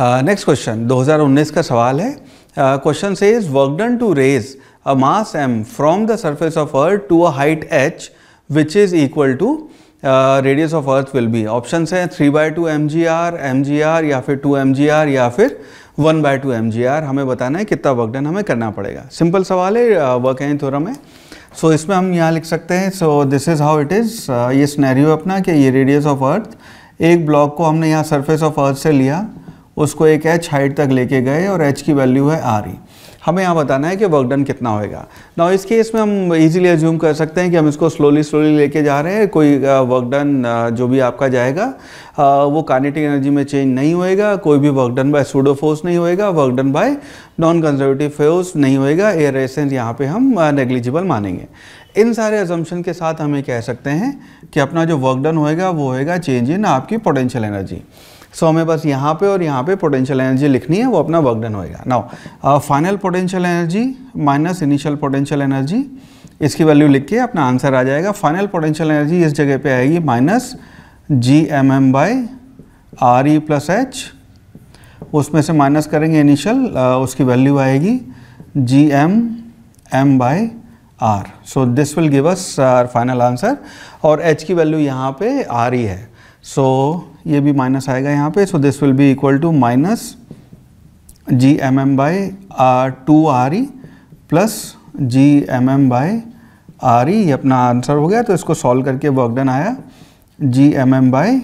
Next question 2019 का सवाल है क्वेश्चन से is work done to raise a mass m from the surface of earth to a height h which is equal to radius of earth will be option हैं three by two m g r m g r या फिर two m g r या फिर one by two m g r हमें बताना है कितना work done हमें करना पड़ेगा सिंपल सवाल है वर्क एन थोरम है सो so, इसमें हम यहाँ लिख सकते हैं so this is how it is ये स्नैरियो अपना कि ये रेडियस ऑफ अर्थ एक ब्लॉक को हमने यहाँ सरफेस ऑफ अर्थ से लिया उसको एक एच हाइट तक लेके गए और एच की वैल्यू है आर ई e. हमें यहाँ बताना है कि वर्क डन कितना होएगा ना इस केस में हम इजीली एज्यूम कर सकते हैं कि हम इसको स्लोली स्लोली लेके जा रहे हैं कोई वर्क डन जो भी आपका जाएगा वो काइनेटिक एनर्जी में चेंज नहीं होएगा कोई भी work done by pseudo force नहीं होएगा work done by non conservative force नहीं होएगा एयर रेसेंस यहाँ पे हम नेग्लिजिबल मानेंगे इन सारे एजम्पन के साथ हमें कह सकते हैं कि अपना जो वर्क डन होएगा वो होएगा चेंज इन आपकी पोटेंशियल एनर्जी सो so, हमें बस यहाँ पे और यहाँ पे पोटेंशियल एनर्जी लिखनी है वो अपना वर्क डन होएगा now final potential energy minus initial potential energy इसकी वैल्यू लिख के अपना आंसर आ जाएगा फाइनल पोटेंशियल एनर्जी इस जगह पे आएगी minus g m m by r e plus h उसमें से माइनस करेंगे इनिशियल uh, उसकी वैल्यू आएगी g m m by r so this will give us our final answer और एच की वैल्यू यहाँ पे आर ही है सो so, ये भी माइनस आएगा यहाँ पे so this will be equal to minus g m m by r two r e plus g m m by r e ये अपना आंसर हो गया तो इसको सॉल्व करके वर्क डन आया g m m by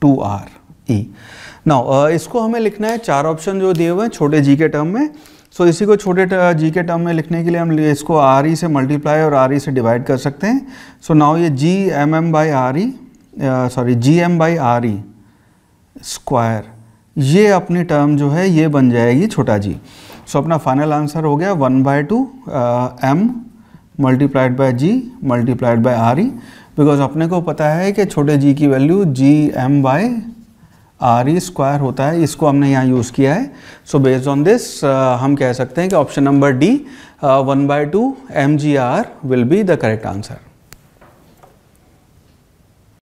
two r e now इसको हमें लिखना है चार ऑप्शन जो दिए हुए हैं छोटे जी के टर्म में सो so, इसी को छोटे जी के टर्म में लिखने के लिए हम इसको आर ई e से मल्टीप्लाई और आर ई e से डिवाइड कर सकते हैं सो so, नाउ ये g m m by r e sorry g m by r E square ये अपनी टर्म जो है ये बन जाएगी छोटा जी सो so, अपना फाइनल आंसर हो गया one by two m multiplied by g multiplied by are e because अपने को पता है कि छोटे जी की value G M by R E square होता है इसको हमने यहाँ यूज़ किया है सो बेस्ड ऑन दिस हम कह सकते हैं कि option number d one by two m g r will be the correct answer